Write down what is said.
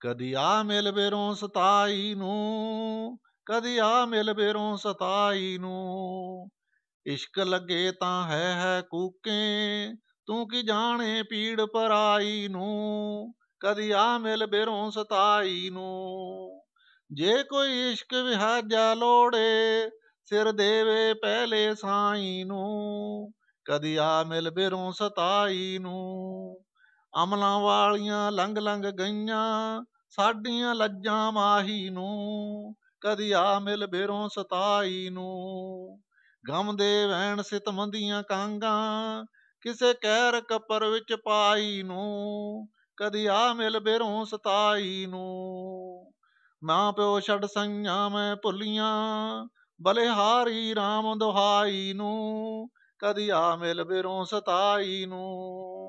ਕਦੀ ਆ ਮਿਲ ਬੇਰੋਂ ਸਤਾਈ ਨੂੰ ਕਦੀ ਆ ਮਿਲ ਬੇਰੋਂ ਸਤਾਈ ਨੂੰ ਇਸ਼ਕ ਲੱਗੇ ਤਾਂ ਹੈ ਹੈ ਕੂਕੇ ਤੂੰ ਕੀ ਜਾਣੇ ਪੀੜ ਪਰਾਈ ਨੂੰ ਕਦੀ ਆ ਮਿਲ ਬੇਰੋਂ ਸਤਾਈ ਨੂੰ ਜੇ ਕੋਈ ਇਸ਼ਕ ਵਿਹਾਜਾ ਲੋੜੇ ਸਿਰ ਦੇਵੇ ਪਹਿਲੇ ਸਾਈ ਨੂੰ ਕਦੀ ਆ ਮਿਲ ਬੇਰੋਂ ਸਤਾਈ ਨੂੰ ਅਮਲਾਂ ਵਾਲੀਆਂ ਲੰਗ ਲੰਗ ਗਈਆਂ ਸਾਡੀਆਂ ਲੱਜਾਂ ਮਾਹੀ ਨੂੰ ਕਦੀ ਆ ਮਿਲ ਬੇਰੋਂ ਸਤਾਈ ਨੂੰ ਗਮ ਦੇ ਵੈਣ ਸਿਤਮੰਦੀਆਂ ਕਾਂਗਾ ਕਿਸੇ ਕਹਿਰ ਕਪਰ ਵਿੱਚ ਪਾਈ ਨੂੰ ਕਦੀ ਆ ਮਿਲ ਬੇਰੋਂ ਸਤਾਈ ਨੂੰ ਮਾਂ ਪਿਓ ਛੱਡ ਸੰਗਾਂ ਮੈਂ ਭੁੱਲੀਆਂ ਬਲਿਹਾਰੀ RAM ਦੁਹਾਈ ਨੂੰ ਕਦੀ ਆ ਮਿਲ ਬੇਰੋਂ ਸਤਾਈ ਨੂੰ